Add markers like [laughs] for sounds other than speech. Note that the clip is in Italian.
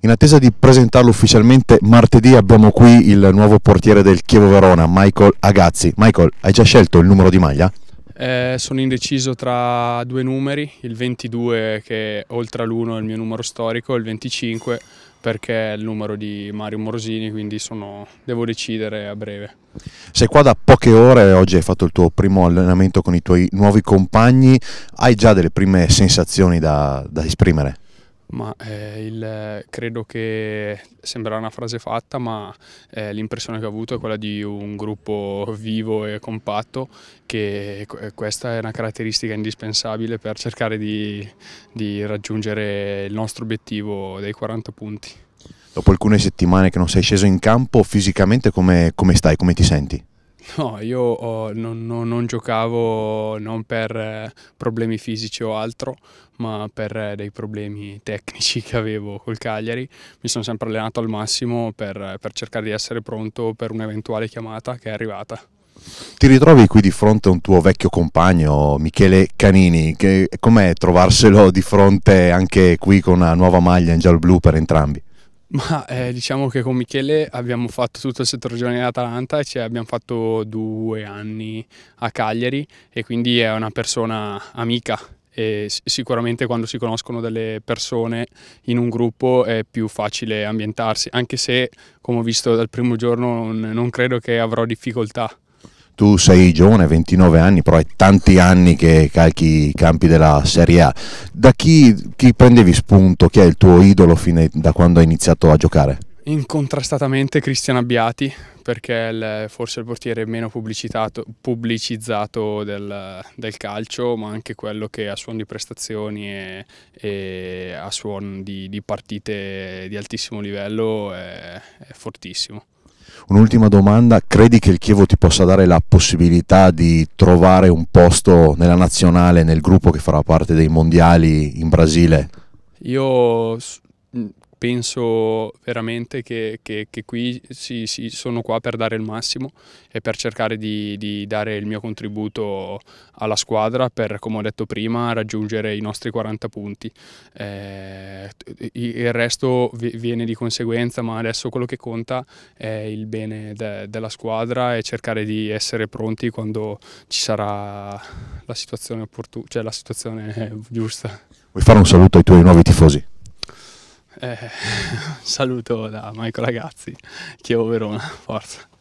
In attesa di presentarlo ufficialmente martedì abbiamo qui il nuovo portiere del Chievo Verona, Michael Agazzi. Michael, hai già scelto il numero di maglia? Eh, sono indeciso tra due numeri, il 22 che oltre all'1 è il mio numero storico, e il 25 perché è il numero di Mario Morosini, quindi sono, devo decidere a breve. Sei qua da poche ore, oggi hai fatto il tuo primo allenamento con i tuoi nuovi compagni, hai già delle prime sensazioni da, da esprimere? Ma eh, il, credo che sembrerà una frase fatta, ma eh, l'impressione che ho avuto è quella di un gruppo vivo e compatto, che questa è una caratteristica indispensabile per cercare di, di raggiungere il nostro obiettivo dei 40 punti. Dopo alcune settimane che non sei sceso in campo, fisicamente come, come stai, come ti senti? [laughs] No, io oh, non, non, non, giocavo non per eh, problemi fisici o altro, ma per eh, dei problemi tecnici che avevo col Cagliari. Mi sono sempre allenato al massimo per, eh, per cercare di essere pronto per un'eventuale chiamata che è arrivata. Ti ritrovi qui di fronte a un tuo vecchio compagno Michele Canini, com'è trovarselo di fronte anche qui con una nuova maglia in giallo-blu per entrambi? Ma eh, diciamo che con Michele abbiamo fatto tutto il settore giovane dell'Atalanta e ci abbiamo fatto due anni a Cagliari e quindi è una persona amica e sicuramente quando si conoscono delle persone in un gruppo è più facile ambientarsi, anche se come ho visto dal primo giorno non credo che avrò difficoltà tu sei giovane, 29 anni, però è tanti anni che calchi i campi della Serie A. Da chi, chi prendevi spunto? Chi è il tuo idolo fine, da quando hai iniziato a giocare? Incontrastatamente Cristian Abbiati, perché è forse il portiere meno pubblicizzato del, del, calcio, ma anche quello che a suon di prestazioni e, e a suon di, di, partite di altissimo livello è, è fortissimo. Un'ultima domanda, credi che il Chievo ti possa dare la possibilità di trovare un posto nella nazionale, nel gruppo che farà parte dei mondiali in Brasile? Io penso veramente che, che, che qui sì, sì, sono qua per dare il massimo e per cercare di, di, dare il mio contributo alla squadra per, come ho detto prima, raggiungere i nostri 40 punti. Eh, il resto viene di conseguenza, ma adesso quello che conta è il bene de della squadra e cercare di essere pronti quando ci sarà la situazione, cioè la situazione giusta. Vuoi fare un saluto ai tuoi nuovi tifosi? Eh, [laughs] saluto da Michael Ragazzi, Chievo Verona, forza.